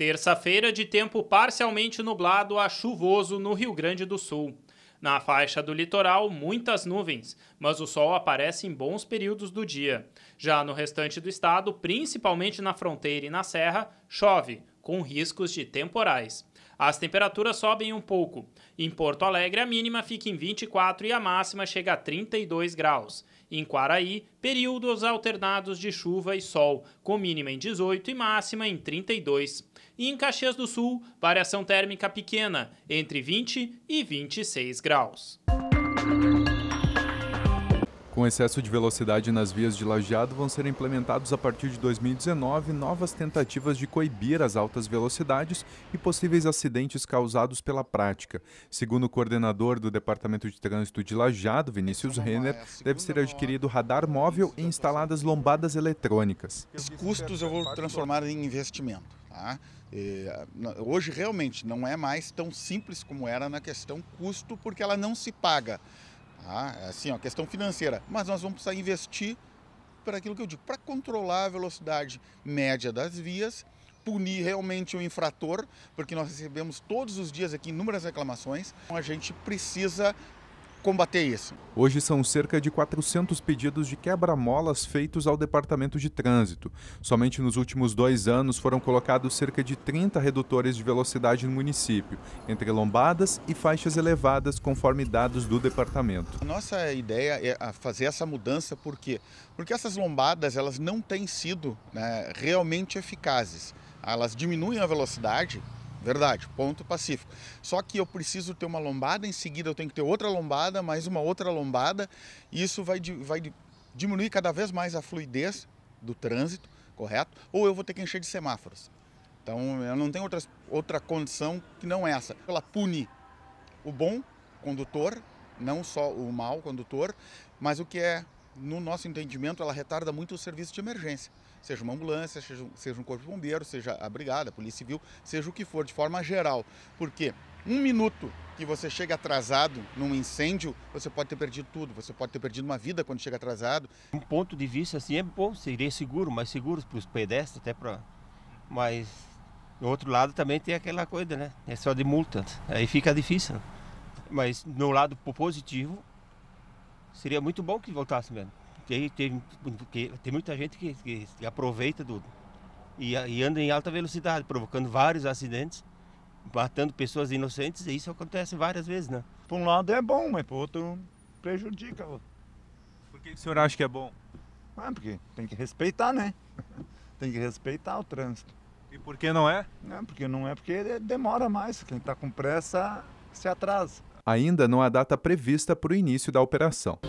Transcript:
Terça-feira, de tempo parcialmente nublado a chuvoso no Rio Grande do Sul. Na faixa do litoral, muitas nuvens, mas o sol aparece em bons períodos do dia. Já no restante do estado, principalmente na fronteira e na serra, chove, com riscos de temporais. As temperaturas sobem um pouco. Em Porto Alegre, a mínima fica em 24 e a máxima chega a 32 graus. Em Quaraí, períodos alternados de chuva e sol, com mínima em 18 e máxima em 32. E em Caxias do Sul, variação térmica pequena, entre 20 e 26 graus com excesso de velocidade nas vias de lajeado vão ser implementados a partir de 2019 novas tentativas de coibir as altas velocidades e possíveis acidentes causados pela prática. Segundo o coordenador do Departamento de Trânsito de Lajeado, Vinícius Renner, deve ser adquirido radar móvel e instaladas lombadas eletrônicas. Os custos eu vou transformar em investimento. Tá? hoje realmente não é mais tão simples como era na questão custo, porque ela não se paga. Ah, é assim, ó, questão financeira. Mas nós vamos precisar investir para aquilo que eu digo, para controlar a velocidade média das vias, punir realmente o infrator, porque nós recebemos todos os dias aqui inúmeras reclamações. Então a gente precisa combater isso. Hoje são cerca de 400 pedidos de quebra-molas feitos ao Departamento de Trânsito. Somente nos últimos dois anos foram colocados cerca de 30 redutores de velocidade no município, entre lombadas e faixas elevadas, conforme dados do departamento. A nossa ideia é fazer essa mudança porque Porque essas lombadas elas não têm sido né, realmente eficazes. Elas diminuem a velocidade Verdade, ponto pacífico. Só que eu preciso ter uma lombada, em seguida eu tenho que ter outra lombada, mais uma outra lombada, e isso vai, vai diminuir cada vez mais a fluidez do trânsito, correto? Ou eu vou ter que encher de semáforos. Então eu não tenho outras, outra condição que não essa. Ela pune o bom condutor, não só o mau condutor, mas o que é no nosso entendimento, ela retarda muito o serviço de emergência. Seja uma ambulância, seja, seja um corpo de bombeiro, seja a brigada, a polícia civil, seja o que for, de forma geral. Porque um minuto que você chega atrasado num incêndio, você pode ter perdido tudo, você pode ter perdido uma vida quando chega atrasado. Um ponto de vista assim é bom, seria seguro, mais seguro para os pedestres, até para. Mas do outro lado também tem aquela coisa, né? É só de multa. Aí fica difícil. Mas no lado positivo, seria muito bom que voltasse mesmo. Porque tem, porque tem muita gente que, que, que aproveita do, e, e, anda em alta velocidade, provocando vários acidentes, matando pessoas inocentes, e isso acontece várias vezes, né? Por um lado é bom, mas por outro prejudica. Por que o senhor acha que é bom? Ah, porque tem que respeitar, né? tem que respeitar o trânsito. E por que não é? Não, porque não é porque demora mais. Quem está com pressa se atrasa. Ainda não há data prevista para o início da operação.